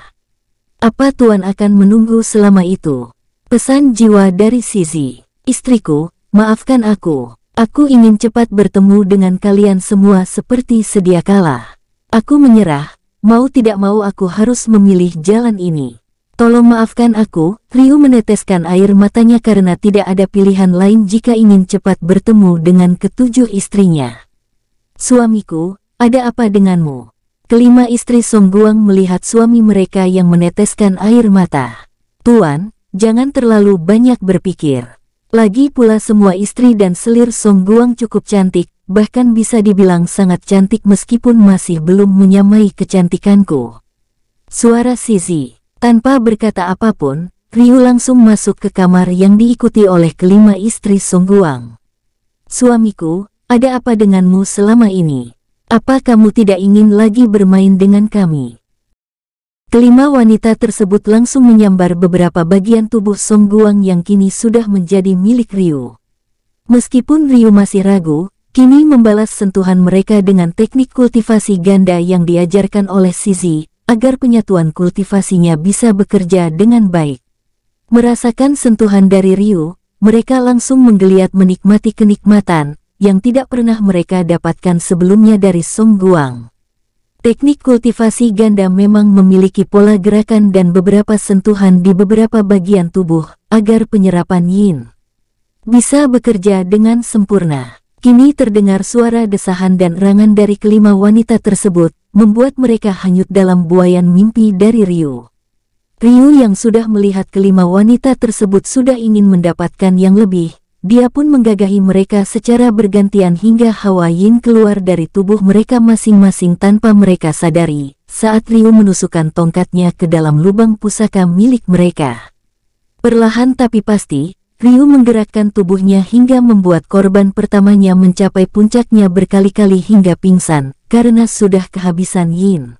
Apa Tuan akan menunggu selama itu? Pesan jiwa dari Sizi. Istriku, maafkan aku. Aku ingin cepat bertemu dengan kalian semua seperti sedia kala. Aku menyerah, mau tidak mau aku harus memilih jalan ini. Tolong maafkan aku, Ryu meneteskan air matanya karena tidak ada pilihan lain jika ingin cepat bertemu dengan ketujuh istrinya. Suamiku, ada apa denganmu? Kelima istri Song Guang melihat suami mereka yang meneteskan air mata. Tuan, jangan terlalu banyak berpikir. Lagi pula semua istri dan selir Song Guang cukup cantik, bahkan bisa dibilang sangat cantik meskipun masih belum menyamai kecantikanku. Suara Sizi tanpa berkata apapun, Ryu langsung masuk ke kamar yang diikuti oleh kelima istri Song Guang. Suamiku, ada apa denganmu selama ini? Apa kamu tidak ingin lagi bermain dengan kami? Kelima wanita tersebut langsung menyambar beberapa bagian tubuh Song Guang yang kini sudah menjadi milik Ryu. Meskipun Ryu masih ragu, kini membalas sentuhan mereka dengan teknik kultivasi ganda yang diajarkan oleh Sizi, agar penyatuan kultivasinya bisa bekerja dengan baik. Merasakan sentuhan dari Ryu, mereka langsung menggeliat menikmati kenikmatan yang tidak pernah mereka dapatkan sebelumnya dari Song Guang. Teknik kultivasi ganda memang memiliki pola gerakan dan beberapa sentuhan di beberapa bagian tubuh agar penyerapan yin bisa bekerja dengan sempurna. Kini terdengar suara desahan dan rangan dari kelima wanita tersebut membuat mereka hanyut dalam buayan mimpi dari Ryu. Ryu yang sudah melihat kelima wanita tersebut sudah ingin mendapatkan yang lebih, dia pun menggagahi mereka secara bergantian hingga Hawa Yin keluar dari tubuh mereka masing-masing tanpa mereka sadari, saat Ryu menusukkan tongkatnya ke dalam lubang pusaka milik mereka. Perlahan tapi pasti, Ryu menggerakkan tubuhnya hingga membuat korban pertamanya mencapai puncaknya berkali-kali hingga pingsan, karena sudah kehabisan yin.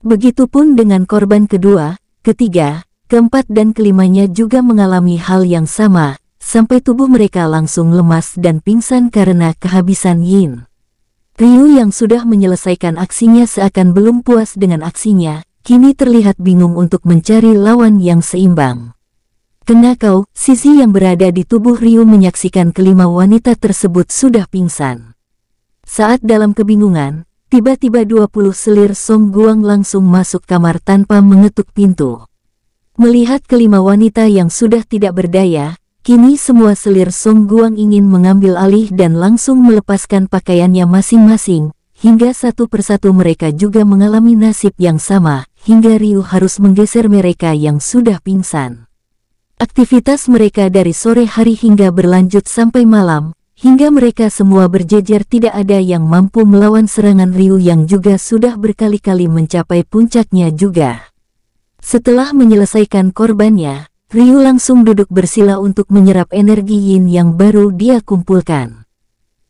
Begitupun dengan korban kedua, ketiga, keempat dan kelimanya juga mengalami hal yang sama, sampai tubuh mereka langsung lemas dan pingsan karena kehabisan yin. Ryu yang sudah menyelesaikan aksinya seakan belum puas dengan aksinya, kini terlihat bingung untuk mencari lawan yang seimbang. Kau, Sisi yang berada di tubuh Ryu menyaksikan kelima wanita tersebut sudah pingsan. Saat dalam kebingungan, tiba-tiba 20 selir Song Guang langsung masuk kamar tanpa mengetuk pintu. Melihat kelima wanita yang sudah tidak berdaya, kini semua selir Song Guang ingin mengambil alih dan langsung melepaskan pakaiannya masing-masing, hingga satu persatu mereka juga mengalami nasib yang sama, hingga Ryu harus menggeser mereka yang sudah pingsan. Aktivitas mereka dari sore hari hingga berlanjut sampai malam, hingga mereka semua berjejer tidak ada yang mampu melawan serangan Ryu yang juga sudah berkali-kali mencapai puncaknya juga. Setelah menyelesaikan korbannya, Ryu langsung duduk bersila untuk menyerap energi yin yang baru dia kumpulkan.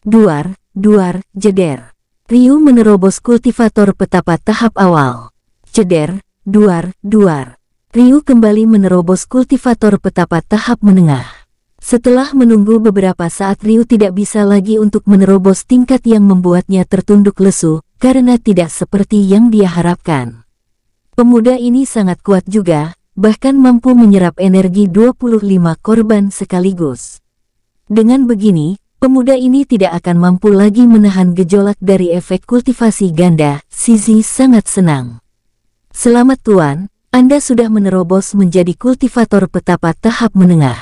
Duar, duar, jeder. Ryu menerobos kultivator petapa tahap awal. Jeder, duar, duar. Ryu kembali menerobos kultivator petapa tahap menengah. Setelah menunggu beberapa saat Ryu tidak bisa lagi untuk menerobos tingkat yang membuatnya tertunduk lesu, karena tidak seperti yang dia harapkan. Pemuda ini sangat kuat juga, bahkan mampu menyerap energi 25 korban sekaligus. Dengan begini, pemuda ini tidak akan mampu lagi menahan gejolak dari efek kultivasi ganda, Sizi sangat senang. Selamat Tuan, anda sudah menerobos menjadi kultivator petapa tahap menengah.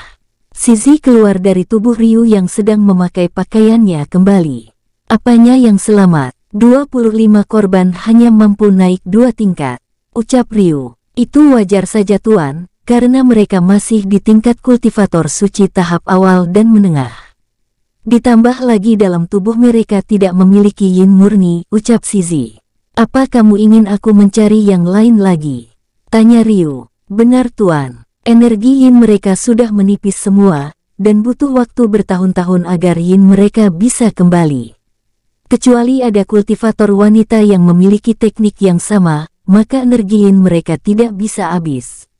Sizi keluar dari tubuh Ryu yang sedang memakai pakaiannya kembali. Apanya yang selamat? 25 korban hanya mampu naik dua tingkat. Ucap Ryu. Itu wajar saja tuan, karena mereka masih di tingkat kultivator suci tahap awal dan menengah. Ditambah lagi dalam tubuh mereka tidak memiliki yin murni, ucap Sizi. Apa kamu ingin aku mencari yang lain lagi? Tanya Ryu. Benar Tuan, energi yin mereka sudah menipis semua, dan butuh waktu bertahun-tahun agar yin mereka bisa kembali. Kecuali ada kultivator wanita yang memiliki teknik yang sama, maka energi yin mereka tidak bisa habis.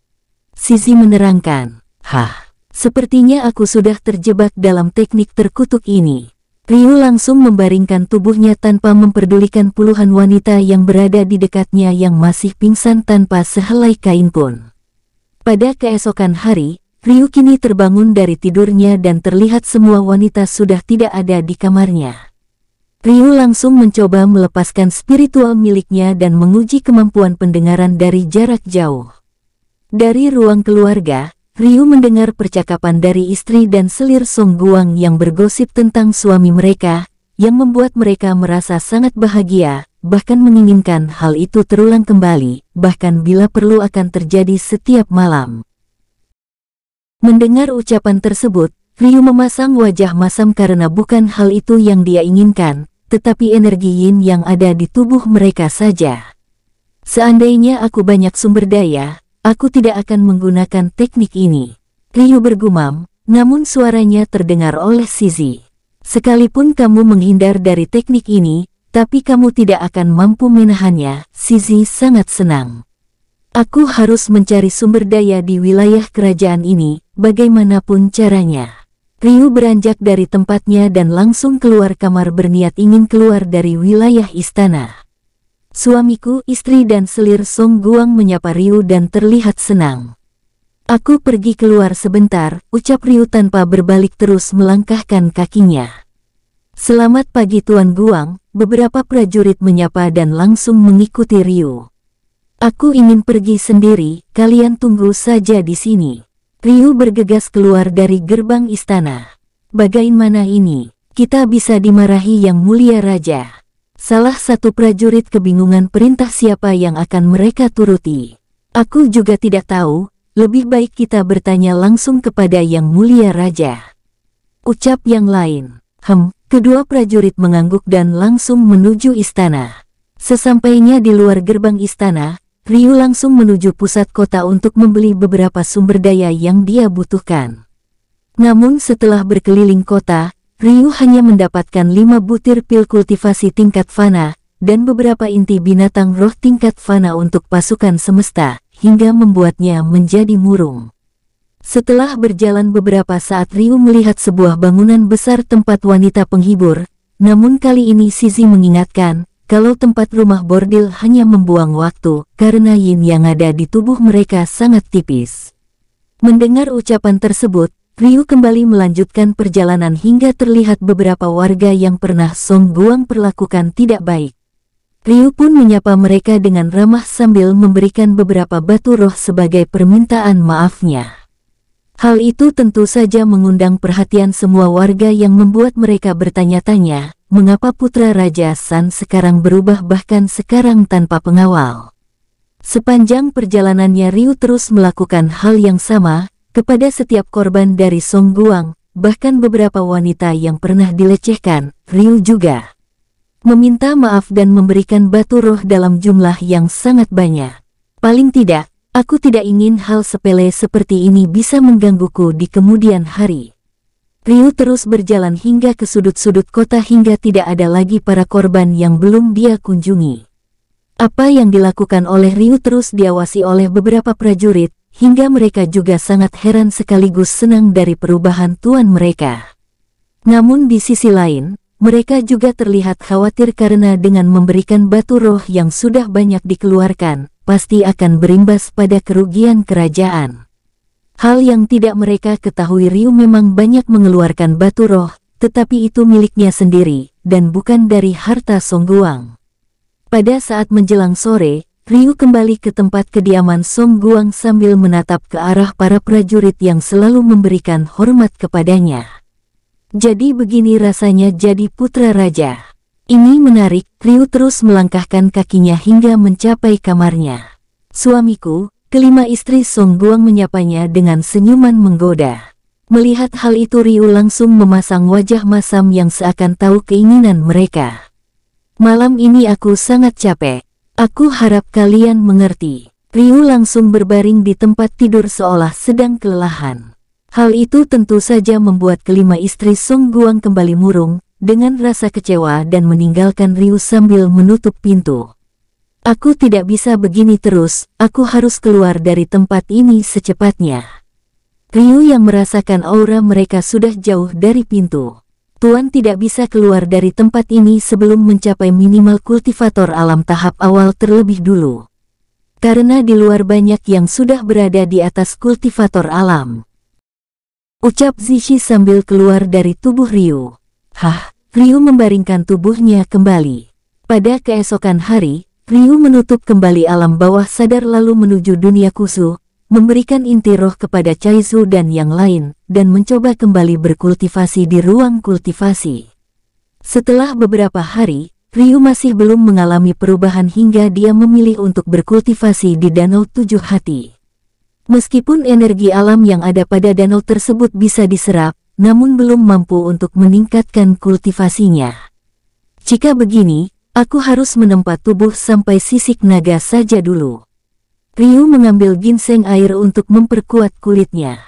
Sisi menerangkan, Hah, sepertinya aku sudah terjebak dalam teknik terkutuk ini. Ryu langsung membaringkan tubuhnya tanpa memperdulikan puluhan wanita yang berada di dekatnya yang masih pingsan tanpa sehelai kain pun. Pada keesokan hari, Ryu kini terbangun dari tidurnya dan terlihat semua wanita sudah tidak ada di kamarnya. Ryu langsung mencoba melepaskan spiritual miliknya dan menguji kemampuan pendengaran dari jarak jauh. Dari ruang keluarga, Ryu mendengar percakapan dari istri dan selir Song Guang yang bergosip tentang suami mereka, yang membuat mereka merasa sangat bahagia, bahkan menginginkan hal itu terulang kembali, bahkan bila perlu akan terjadi setiap malam. Mendengar ucapan tersebut, Ryu memasang wajah masam karena bukan hal itu yang dia inginkan, tetapi energi yin yang ada di tubuh mereka saja. Seandainya aku banyak sumber daya, Aku tidak akan menggunakan teknik ini. Ryu bergumam, namun suaranya terdengar oleh Sizi. Sekalipun kamu menghindar dari teknik ini, tapi kamu tidak akan mampu menahannya, Sizi sangat senang. Aku harus mencari sumber daya di wilayah kerajaan ini, bagaimanapun caranya. Ryu beranjak dari tempatnya dan langsung keluar kamar berniat ingin keluar dari wilayah istana. Suamiku, istri dan selir Song Guang menyapa Ryu dan terlihat senang. Aku pergi keluar sebentar, ucap Ryu tanpa berbalik terus melangkahkan kakinya. Selamat pagi Tuan Guang, beberapa prajurit menyapa dan langsung mengikuti Ryu. Aku ingin pergi sendiri, kalian tunggu saja di sini. Ryu bergegas keluar dari gerbang istana. Bagaimana ini? Kita bisa dimarahi yang mulia raja. Salah satu prajurit kebingungan perintah siapa yang akan mereka turuti. Aku juga tidak tahu, lebih baik kita bertanya langsung kepada Yang Mulia Raja. Ucap yang lain, hem, kedua prajurit mengangguk dan langsung menuju istana. Sesampainya di luar gerbang istana, Ryu langsung menuju pusat kota untuk membeli beberapa sumber daya yang dia butuhkan. Namun setelah berkeliling kota, Ryu hanya mendapatkan lima butir pil kultivasi tingkat fana, dan beberapa inti binatang roh tingkat fana untuk pasukan semesta, hingga membuatnya menjadi murung. Setelah berjalan beberapa saat Ryu melihat sebuah bangunan besar tempat wanita penghibur, namun kali ini Sizi mengingatkan, kalau tempat rumah bordil hanya membuang waktu, karena yin yang ada di tubuh mereka sangat tipis. Mendengar ucapan tersebut, Ryu kembali melanjutkan perjalanan hingga terlihat beberapa warga yang pernah Song Guang perlakukan tidak baik. Ryu pun menyapa mereka dengan ramah sambil memberikan beberapa batu roh sebagai permintaan maafnya. Hal itu tentu saja mengundang perhatian semua warga yang membuat mereka bertanya-tanya, mengapa putra Raja San sekarang berubah bahkan sekarang tanpa pengawal. Sepanjang perjalanannya Ryu terus melakukan hal yang sama, kepada setiap korban dari Song Guang, bahkan beberapa wanita yang pernah dilecehkan, Ryu juga meminta maaf dan memberikan batu roh dalam jumlah yang sangat banyak. Paling tidak, aku tidak ingin hal sepele seperti ini bisa menggangguku di kemudian hari. Ryu terus berjalan hingga ke sudut-sudut kota hingga tidak ada lagi para korban yang belum dia kunjungi. Apa yang dilakukan oleh Ryu terus diawasi oleh beberapa prajurit, hingga mereka juga sangat heran sekaligus senang dari perubahan tuan mereka. Namun di sisi lain, mereka juga terlihat khawatir karena dengan memberikan batu roh yang sudah banyak dikeluarkan, pasti akan berimbas pada kerugian kerajaan. Hal yang tidak mereka ketahui Ryu memang banyak mengeluarkan batu roh, tetapi itu miliknya sendiri, dan bukan dari harta Songguang. Pada saat menjelang sore, Ryu kembali ke tempat kediaman Song Guang sambil menatap ke arah para prajurit yang selalu memberikan hormat kepadanya. Jadi begini rasanya jadi putra raja. Ini menarik, Ryu terus melangkahkan kakinya hingga mencapai kamarnya. Suamiku, kelima istri Song Guang menyapanya dengan senyuman menggoda. Melihat hal itu Ryu langsung memasang wajah masam yang seakan tahu keinginan mereka. Malam ini aku sangat capek, Aku harap kalian mengerti. Ryu langsung berbaring di tempat tidur seolah sedang kelelahan. Hal itu tentu saja membuat kelima istri Song Guang kembali murung, dengan rasa kecewa dan meninggalkan Ryu sambil menutup pintu. Aku tidak bisa begini terus, aku harus keluar dari tempat ini secepatnya. Ryu yang merasakan aura mereka sudah jauh dari pintu. Tuan tidak bisa keluar dari tempat ini sebelum mencapai minimal kultivator alam tahap awal terlebih dulu. Karena di luar banyak yang sudah berada di atas kultivator alam. Ucap Zishi sambil keluar dari tubuh Ryu. Hah, Ryu membaringkan tubuhnya kembali. Pada keesokan hari, Ryu menutup kembali alam bawah sadar lalu menuju dunia kusu, memberikan inti roh kepada Su dan yang lain, dan mencoba kembali berkultivasi di ruang kultivasi. Setelah beberapa hari, Ryu masih belum mengalami perubahan hingga dia memilih untuk berkultivasi di Danau Tujuh Hati. Meskipun energi alam yang ada pada danau tersebut bisa diserap, namun belum mampu untuk meningkatkan kultivasinya. Jika begini, aku harus menempat tubuh sampai sisik naga saja dulu. Ryu mengambil ginseng air untuk memperkuat kulitnya.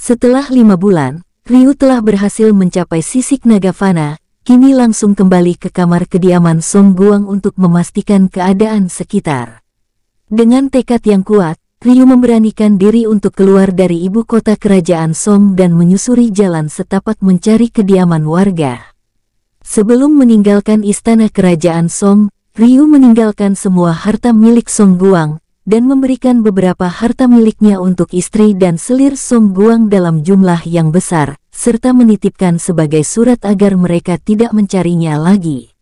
Setelah lima bulan, Ryu telah berhasil mencapai sisik naga fana, kini langsung kembali ke kamar kediaman Song Guang untuk memastikan keadaan sekitar. Dengan tekad yang kuat, Ryu memberanikan diri untuk keluar dari ibu kota kerajaan Song dan menyusuri jalan setapak mencari kediaman warga. Sebelum meninggalkan istana kerajaan Song, Ryu meninggalkan semua harta milik Song Guang, dan memberikan beberapa harta miliknya untuk istri dan selir Song Guang dalam jumlah yang besar, serta menitipkan sebagai surat agar mereka tidak mencarinya lagi.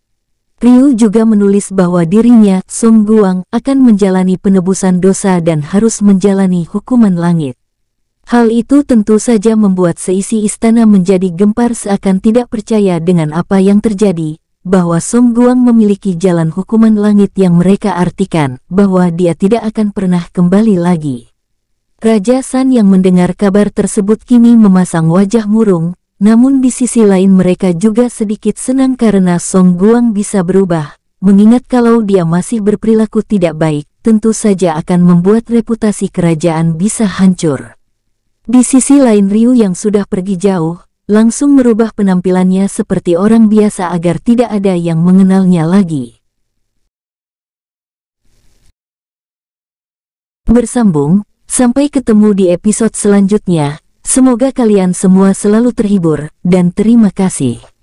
Ryu juga menulis bahwa dirinya, Song Guang, akan menjalani penebusan dosa dan harus menjalani hukuman langit. Hal itu tentu saja membuat seisi istana menjadi gempar seakan tidak percaya dengan apa yang terjadi, bahwa Song Guang memiliki jalan hukuman langit yang mereka artikan bahwa dia tidak akan pernah kembali lagi. Raja San yang mendengar kabar tersebut kini memasang wajah murung, namun di sisi lain mereka juga sedikit senang karena Song Guang bisa berubah, mengingat kalau dia masih berperilaku tidak baik, tentu saja akan membuat reputasi kerajaan bisa hancur. Di sisi lain Ryu yang sudah pergi jauh, langsung merubah penampilannya seperti orang biasa agar tidak ada yang mengenalnya lagi. Bersambung, sampai ketemu di episode selanjutnya. Semoga kalian semua selalu terhibur, dan terima kasih.